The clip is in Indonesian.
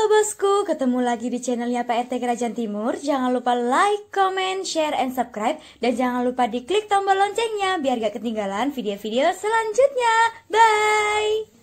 Halo bosku, ketemu lagi di channelnya Pak RT Kerajaan Timur. Jangan lupa like, comment, share, and subscribe. Dan jangan lupa diklik tombol loncengnya biar gak ketinggalan video-video selanjutnya. Bye!